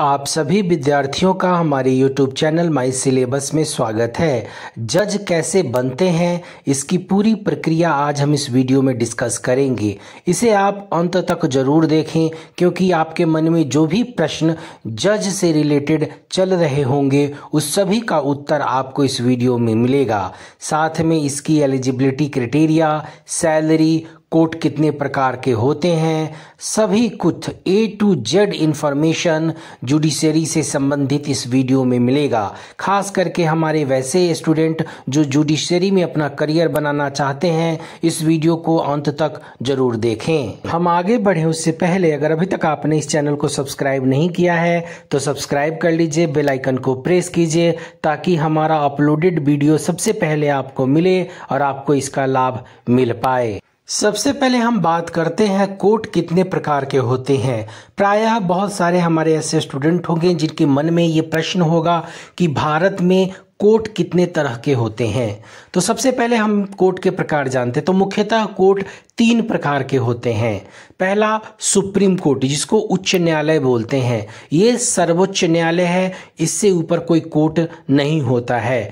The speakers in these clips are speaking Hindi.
आप सभी विद्यार्थियों का हमारे YouTube चैनल माई सिलेबस में स्वागत है जज कैसे बनते हैं इसकी पूरी प्रक्रिया आज हम इस वीडियो में डिस्कस करेंगे इसे आप अंत तक जरूर देखें क्योंकि आपके मन में जो भी प्रश्न जज से रिलेटेड चल रहे होंगे उस सभी का उत्तर आपको इस वीडियो में मिलेगा साथ में इसकी एलिजिबिलिटी क्रिटेरिया सैलरी कोट कितने प्रकार के होते हैं सभी कुछ A to Z information judiciary से संबंधित इस वीडियो में मिलेगा खास करके हमारे वैसे स्टूडेंट जो जुडिशरी में अपना करियर बनाना चाहते हैं इस वीडियो को अंत तक जरूर देखें हम आगे बढ़े उससे पहले अगर अभी तक आपने इस चैनल को सब्सक्राइब नहीं किया है तो सब्सक्राइब कर लीजिए बेलाइकन को प्रेस कीजिए ताकि हमारा अपलोडेड वीडियो सबसे पहले आपको मिले और आपको इसका लाभ मिल पाए सबसे पहले हम बात करते हैं कोट कितने प्रकार के होते हैं प्रायः बहुत सारे हमारे ऐसे स्टूडेंट होंगे जिनके मन में ये प्रश्न होगा कि भारत में कोट कितने तरह के होते हैं तो सबसे पहले हम कोट के प्रकार जानते हैं तो मुख्यतः कोट तीन प्रकार के होते हैं पहला सुप्रीम कोर्ट जिसको उच्च न्यायालय बोलते हैं ये सर्वोच्च न्यायालय है इससे ऊपर कोई कोर्ट नहीं होता है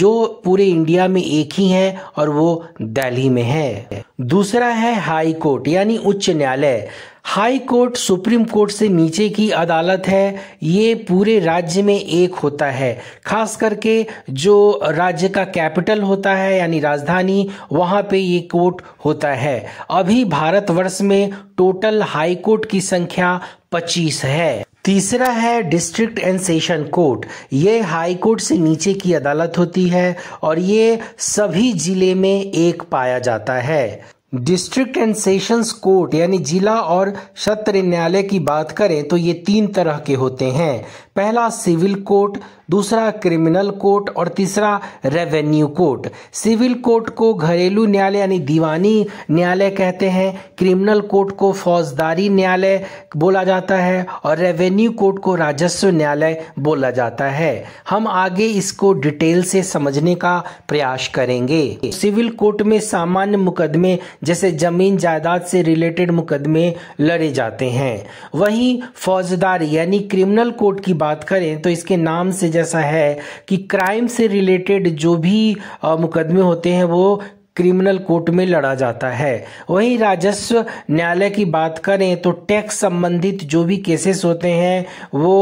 जो पूरे इंडिया में एक ही है और वो दिल्ली में है दूसरा है हाई कोर्ट यानी उच्च न्यायालय हाई कोर्ट सुप्रीम कोर्ट से नीचे की अदालत है ये पूरे राज्य में एक होता है खास करके जो राज्य का कैपिटल होता है यानी राजधानी वहाँ पे ये कोर्ट होता है अभी भारतवर्ष में टोटल हाई कोर्ट की संख्या 25 है तीसरा है डिस्ट्रिक्ट एंड सेशन कोर्ट ये हाई कोर्ट से नीचे की अदालत होती है और ये सभी जिले में एक पाया जाता है डिस्ट्रिक्ट एंड सेशंस कोर्ट यानी जिला और सत्र न्यायालय की बात करें तो ये तीन तरह के होते हैं पहला सिविल कोर्ट दूसरा क्रिमिनल कोर्ट और तीसरा रेवेन्यू कोर्ट सिविल कोर्ट को घरेलू न्यायालय यानी दीवानी न्यायालय कहते हैं क्रिमिनल कोर्ट को फौजदारी न्यायालय बोला जाता है और रेवेन्यू कोर्ट को राजस्व न्यायालय बोला जाता है हम आगे इसको डिटेल से समझने का प्रयास करेंगे सिविल कोर्ट में सामान्य मुकदमे जैसे जमीन जायदाद से रिलेटेड मुकदमे लड़े जाते हैं वहीं फौजदारी यानी क्रिमिनल कोर्ट की बात बात करें तो इसके नाम से जैसा है कि क्राइम से रिलेटेड जो भी मुकदमे होते हैं वो क्रिमिनल कोर्ट में लड़ा जाता है वहीं राजस्व न्यायालय की बात करें तो टैक्स संबंधित जो भी केसेस होते हैं वो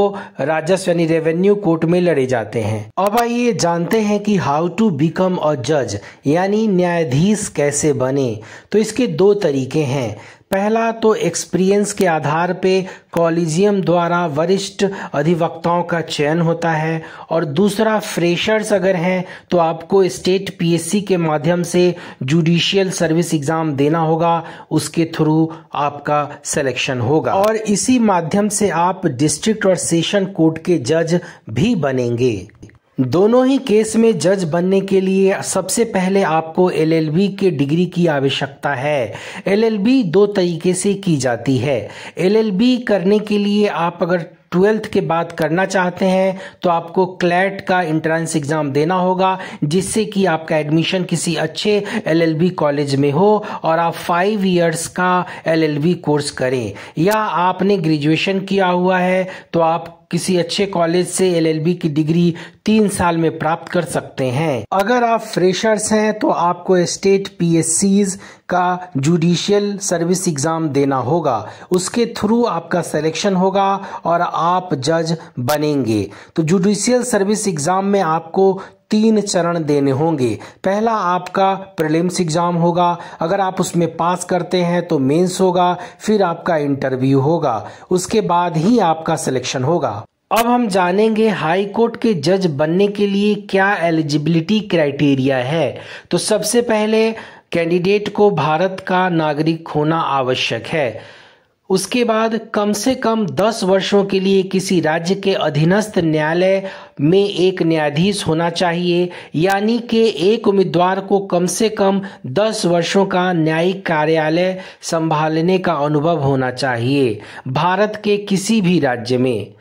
राजस्व यानी रेवेन्यू कोर्ट में लड़े जाते हैं अब आइए जानते हैं कि हाउ टू बिकम अ जज यानी न्यायाधीश कैसे बने तो इसके दो तरीके हैं पहला तो एक्सपीरियंस के आधार पे कॉलेजियम द्वारा वरिष्ठ अधिवक्ताओं का चयन होता है और दूसरा फ्रेशर्स अगर हैं तो आपको स्टेट पीएससी के माध्यम से जुडिशियल सर्विस एग्ज़ाम देना होगा उसके थ्रू आपका सिलेक्शन होगा और इसी माध्यम से आप डिस्ट्रिक्ट और सेशन कोर्ट के जज भी बनेंगे दोनों ही केस में जज बनने के लिए सबसे पहले आपको एलएलबी के डिग्री की आवश्यकता है एलएलबी दो तरीके से की जाती है एलएलबी करने के लिए आप अगर ट्वेल्थ के बाद करना चाहते हैं तो आपको क्लैट का एंट्रेंस एग्ज़ाम देना होगा जिससे कि आपका एडमिशन किसी अच्छे एलएलबी कॉलेज में हो और आप फाइव इयर्स का एलएलबी कोर्स करें या आपने ग्रेजुएशन किया हुआ है तो आप किसी अच्छे कॉलेज से एलएलबी की डिग्री तीन साल में प्राप्त कर सकते हैं अगर आप फ्रेशर्स हैं तो आपको स्टेट पी का जुडिशियल सर्विस एग्ज़ाम देना होगा उसके थ्रू आपका सिलेक्शन होगा और आप जज बनेंगे तो जुडिशियल सर्विस एग्ज़ाम में आपको तीन चरण देने होंगे पहला आपका प्रीलिम्स एग्जाम होगा अगर आप उसमें पास करते हैं तो मेंस होगा फिर आपका इंटरव्यू होगा उसके बाद ही आपका सिलेक्शन होगा अब हम जानेंगे हाई कोर्ट के जज बनने के लिए क्या एलिजिबिलिटी क्राइटेरिया है तो सबसे पहले कैंडिडेट को भारत का नागरिक होना आवश्यक है उसके बाद कम से कम 10 वर्षों के लिए किसी राज्य के अधीनस्थ न्यायालय में एक न्यायाधीश होना चाहिए यानी कि एक उम्मीदवार को कम से कम 10 वर्षों का न्यायिक कार्यालय संभालने का अनुभव होना चाहिए भारत के किसी भी राज्य में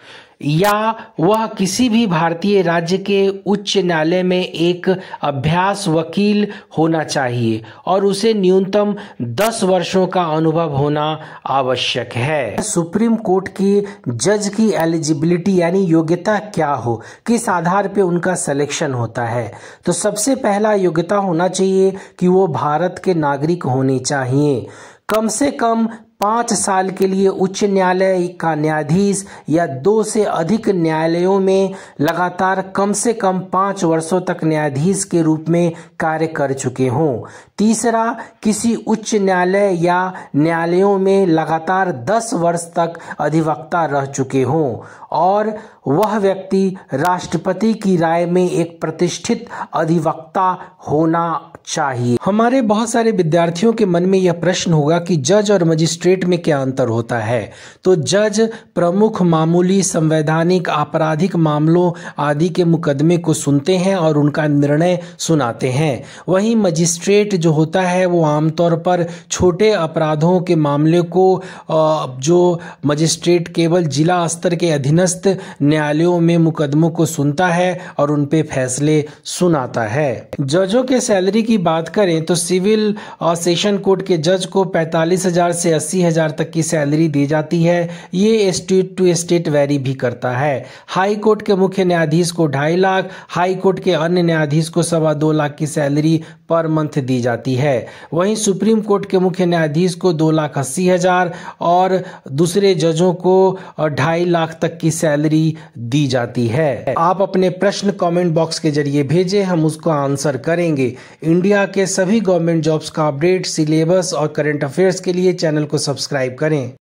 या वह किसी भी भारतीय राज्य के उच्च न्यायालय में एक अभ्यास वकील होना चाहिए और उसे न्यूनतम 10 वर्षों का अनुभव होना आवश्यक है सुप्रीम कोर्ट की जज की एलिजिबिलिटी यानी योग्यता क्या हो किस आधार पे उनका सिलेक्शन होता है तो सबसे पहला योग्यता होना चाहिए कि वो भारत के नागरिक होने चाहिए कम से कम पाँच साल के लिए उच्च न्यायालय का न्यायाधीश या दो से अधिक न्यायालयों में लगातार कम से कम पाँच वर्षों तक न्यायाधीश के रूप में कार्य कर चुके हों तीसरा किसी उच्च न्यायालय या न्यायालयों में लगातार दस वर्ष तक अधिवक्ता रह चुके हों और वह व्यक्ति राष्ट्रपति की राय में एक प्रतिष्ठित अधिवक्ता होना चाहिए हमारे बहुत सारे विद्यार्थियों के मन में यह प्रश्न होगा कि जज और मजिस्ट्रेट मजिस्ट्रेट में क्या अंतर होता है तो जज प्रमुख मामूली संवैधानिक आपराधिक मामलों आदि के मुकदमे को सुनते हैं और उनका निर्णय सुनाते हैं वहीं मजिस्ट्रेट जो होता है वो आमतौर पर छोटे अपराधों के मामले को जो मजिस्ट्रेट केवल जिला स्तर के अधीनस्थ न्यायालयों में मुकदमों को सुनता है और उन पे फैसले सुनाता है जजों के सैलरी की बात करें तो सिविल सेशन कोर्ट के जज को पैंतालीस हजार से अस्सी अस्सी हज़ार तक की सैलरी दी जाती है ये स्टेट टू स्टेट वेरी भी करता है हाई कोर्ट के मुख्य न्यायाधीश को ढाई लाख हाई कोर्ट के अन्य न्यायाधीश को सवा दो लाख की सैलरी पर मंथ दी जाती है वहीं सुप्रीम कोर्ट के मुख्य न्यायाधीश को दो लाख अस्सी हज़ार और दूसरे जजों को ढाई लाख तक की सैलरी दी जाती है आप अपने प्रश्न कमेंट बॉक्स के जरिए भेजें हम उसको आंसर करेंगे इंडिया के सभी गवर्नमेंट जॉब्स का अपडेट सिलेबस और करंट अफेयर्स के लिए चैनल को सब्सक्राइब करें